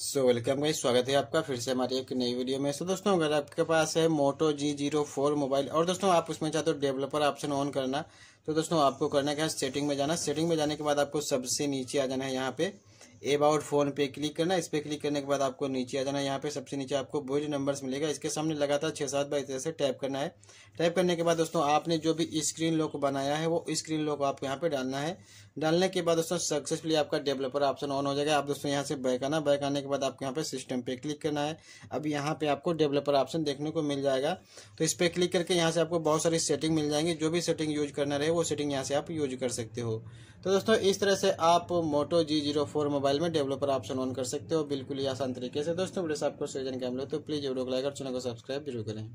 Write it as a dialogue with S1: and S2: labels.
S1: so welcome भाई स्वागत है आपका फिर से हमारी एक नई वीडियो में सो दोस्तों अगर आपके पास है Moto G zero four mobile और दोस्तों आप उसमें चाहते हो डेवलपर ऑप्शन ऑन करना तो दोस्तों आपको करना क्या है सेटिंग में जाना सेटिंग में जाने के बाद आपको सबसे नीचे आ जाना है यहाँ पे एबाउट फोन पे क्लिक करना इस पर क्लिक करने के बाद आपको नीचे आ जाना यहाँ पे सबसे नीचे आपको बुज नंबर्स मिलेगा इसके सामने लगातार छः सात बार इस तरह से टैप करना है टैप करने के बाद दोस्तों आपने जो भी स्क्रीन लॉक बनाया है वो स्क्रीन लॉक आपको यहाँ पे डालना है डालने के बाद दोस्तों सक्सेसफुली आपका डेवलपर ऑप्शन ऑन हो जाएगा आप दोस्तों यहाँ से बैक आना बैक आने के बाद आपको यहाँ पे सिस्टम पे क्लिक करना है अब यहाँ पे आपको डेवलपर ऑप्शन देखने को मिल जाएगा तो इस पर क्लिक करके यहाँ से आपको बहुत सारी सेटिंग मिल जाएंगी जो भी सेटिंग यूज करना रहे वो सेटिंग यहाँ से आप यूज कर सकते हो तो दोस्तों इस तरह से आप Moto G zero four mobile mobile में डेवलपर ऑप्शन ऑन कर सकते हो बिल्कुल ही आसान तरीके से दोस्तों वीडियो से आपको सीजन कैमरे तो प्लीज़ वीडियो को लाइक और चैनल को सब्सक्राइब जरूर करें